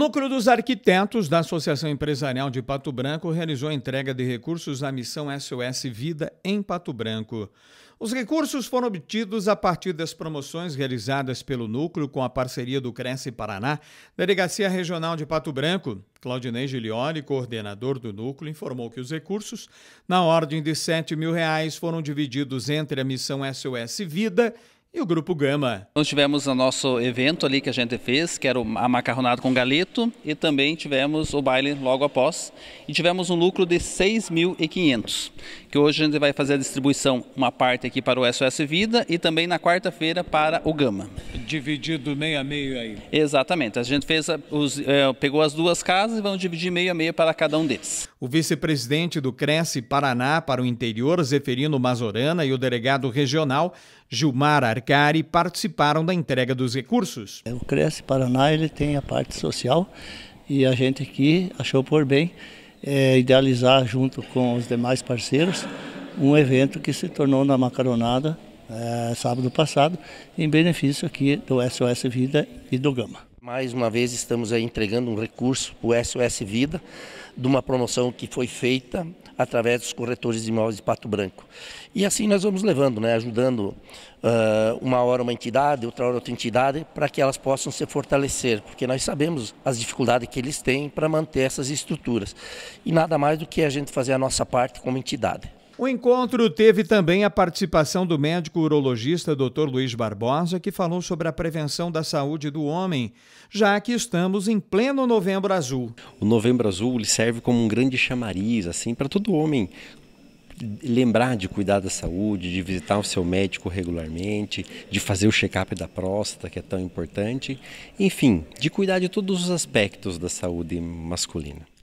Núcleo dos Arquitetos da Associação Empresarial de Pato Branco realizou a entrega de recursos à missão SOS Vida em Pato Branco. Os recursos foram obtidos a partir das promoções realizadas pelo núcleo com a parceria do Cresce Paraná, Delegacia Regional de Pato Branco. Claudinei Gilioli, coordenador do núcleo, informou que os recursos, na ordem de R$ 7 mil, reais, foram divididos entre a missão SOS Vida e o Grupo Gama. Nós tivemos o nosso evento ali que a gente fez, que era a macarronada com galeto, e também tivemos o baile logo após. E tivemos um lucro de 6.500, que hoje a gente vai fazer a distribuição, uma parte aqui para o SOS Vida e também na quarta-feira para o Gama dividido meio a meio aí. Exatamente. A gente fez eh, os, é, pegou as duas casas e vamos dividir meio a meio para cada um deles. O vice-presidente do Cresce Paraná para o interior, Zeferino Mazorana, e o delegado regional, Gilmar Arcari, participaram da entrega dos recursos. O Cresce Paraná ele tem a parte social e a gente aqui achou por bem é, idealizar junto com os demais parceiros um evento que se tornou na Macaronada é, sábado passado, em benefício aqui do SOS Vida e do Gama. Mais uma vez estamos aí entregando um recurso para o SOS Vida, de uma promoção que foi feita através dos corretores de imóveis de Pato Branco. E assim nós vamos levando, né, ajudando uh, uma hora uma entidade, outra hora outra entidade, para que elas possam se fortalecer, porque nós sabemos as dificuldades que eles têm para manter essas estruturas. E nada mais do que a gente fazer a nossa parte como entidade. O encontro teve também a participação do médico urologista Dr. Luiz Barbosa, que falou sobre a prevenção da saúde do homem, já que estamos em pleno Novembro Azul. O Novembro Azul ele serve como um grande chamariz assim para todo homem lembrar de cuidar da saúde, de visitar o seu médico regularmente, de fazer o check-up da próstata, que é tão importante, enfim, de cuidar de todos os aspectos da saúde masculina.